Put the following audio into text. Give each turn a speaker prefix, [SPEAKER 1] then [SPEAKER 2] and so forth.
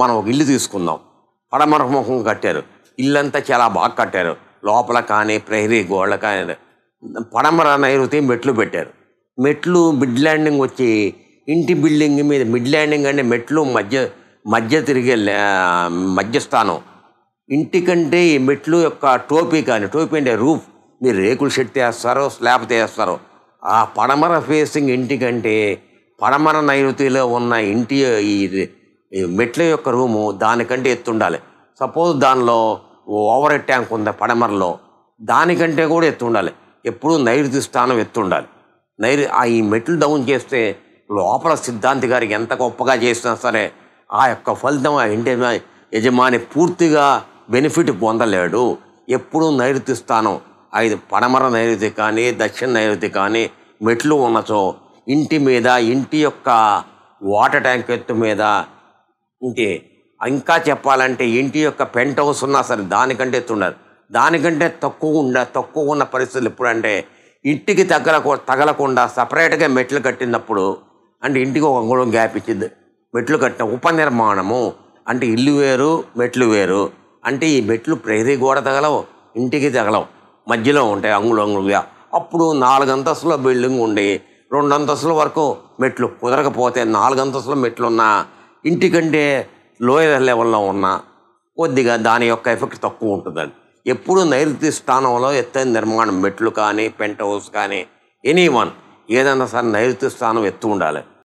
[SPEAKER 1] మనం ఒక ఇల్లు తీసుకుందాం పడమర ముఖం కట్టారు ఇల్లంతా చాలా బాగా కట్టారు లోపల కానీ ప్రహరీ గోళ్ళ కానీ పడమర నైరుతి మెట్లు పెట్టారు మెట్లు మిడ్ ల్యాండింగ్ వచ్చి ఇంటి బిల్డింగ్ మీద మిడ్ ల్యాండింగ్ అంటే మెట్లు మధ్య మధ్య తిరిగే మధ్యస్థానం ఇంటికంటే ఈ మెట్లు యొక్క టోపీ కానీ టోపీ అంటే రూఫ్ మీరు రేకుల షెట్ వేస్తారో స్లాబ్ తీస్తారు ఆ పడమర ఫేసింగ్ ఇంటికంటే పడమర నైరుతిలో ఉన్న ఇంటి ఈ మెట్ల యొక్క రూము దానికంటే ఎత్తు ఉండాలి సపోజ్ దానిలో ఓవర్ హెడ్ ట్యాంక్ ఉంది పడమరలో దానికంటే కూడా ఎత్తు ఉండాలి ఎప్పుడూ నైరుతి స్థానం ఎత్తు ఉండాలి నైరు ఆ ఈ మెట్లు డౌన్ చేస్తే లోపల సిద్ధాంతి గారికి ఎంత గొప్పగా చేసినా సరే ఆ యొక్క ఫలితం ఆ ఇంటి యజమాని పూర్తిగా బెనిఫిట్ పొందలేడు ఎప్పుడూ నైరుతి స్థానం ఐదు పడమర నైరుతి కానీ దక్షిణ నైరుతి కానీ మెట్లు ఉన్నచో ఇంటి మీద ఇంటి యొక్క వాటర్ ట్యాంక్ ఎత్తు మీద ఇంకే ఇంకా చెప్పాలంటే ఇంటి యొక్క పెంట్ హౌస్ ఉన్నా సరే దానికంటే ఎత్తుండాలి దానికంటే తక్కువ ఉండ తక్కువ ఉన్న పరిస్థితులు ఎప్పుడంటే ఇంటికి తగ్గల తగలకుండా సపరేట్గా మెట్లు కట్టినప్పుడు అంటే ఇంటికి ఒక అంగుళం గ్యాప్ ఇచ్చింది మెట్లు కట్టిన నిర్మాణము అంటే ఇల్లు వేరు మెట్లు వేరు అంటే ఈ మెట్లు ప్రతి గోడ తగలవు ఇంటికి తగలవు మధ్యలో ఉంటాయి అంగుళం అంగుళంగా అప్పుడు నాలుగు అంతస్తుల బిల్డింగ్ ఉండి రెండు అంతస్తుల వరకు మెట్లు కుదరకపోతే నాలుగు అంతస్తుల మెట్లున్నా ఇంటికంటే లోయర్ లెవెల్లో ఉన్న కొద్దిగా దాని యొక్క ఎఫెక్ట్ తక్కువ ఉంటుందండి ఎప్పుడు నైరుతి స్థానంలో ఎత్తైన నిర్మాణం మెట్లు కానీ పెంట్ హౌస్ కానీ ఎనీ వన్ ఏదైనా సరే నైరుతి స్థానం ఎత్తు ఉండాలి